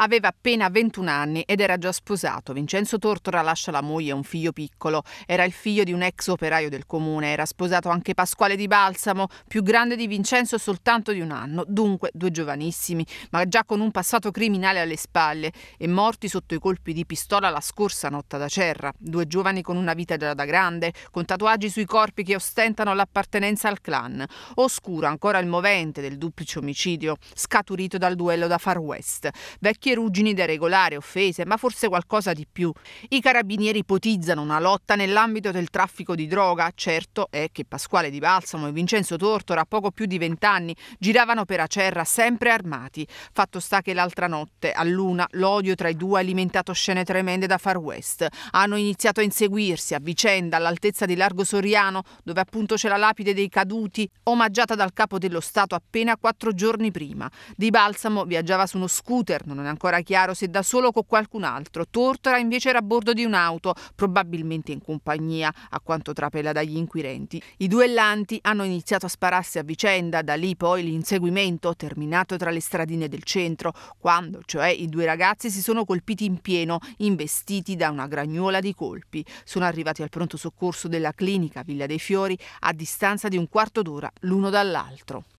Aveva appena 21 anni ed era già sposato. Vincenzo Tortora lascia la moglie e un figlio piccolo. Era il figlio di un ex operaio del comune. Era sposato anche Pasquale Di Balsamo, più grande di Vincenzo soltanto di un anno. Dunque due giovanissimi, ma già con un passato criminale alle spalle e morti sotto i colpi di pistola la scorsa notte da Cerra. Due giovani con una vita già da grande, con tatuaggi sui corpi che ostentano l'appartenenza al clan. Oscuro ancora il movente del duplice omicidio scaturito dal duello da Far West. Vecchio schieruggini da regolare, offese, ma forse qualcosa di più. I carabinieri ipotizzano una lotta nell'ambito del traffico di droga. Certo è che Pasquale Di Balsamo e Vincenzo Tortora, a poco più di vent'anni, giravano per Acerra sempre armati. Fatto sta che l'altra notte, a luna, l'odio tra i due ha alimentato scene tremende da Far West. Hanno iniziato a inseguirsi a vicenda all'altezza di Largo Soriano, dove appunto c'è la lapide dei caduti, omaggiata dal capo dello Stato appena quattro giorni prima. Di Balsamo viaggiava su uno scooter, non è ancora ancora chiaro se da solo o con qualcun altro. Tortora invece era a bordo di un'auto, probabilmente in compagnia, a quanto trapela dagli inquirenti. I duellanti hanno iniziato a spararsi a vicenda, da lì poi l'inseguimento, terminato tra le stradine del centro, quando cioè i due ragazzi si sono colpiti in pieno, investiti da una gragnuola di colpi. Sono arrivati al pronto soccorso della clinica Villa dei Fiori a distanza di un quarto d'ora l'uno dall'altro.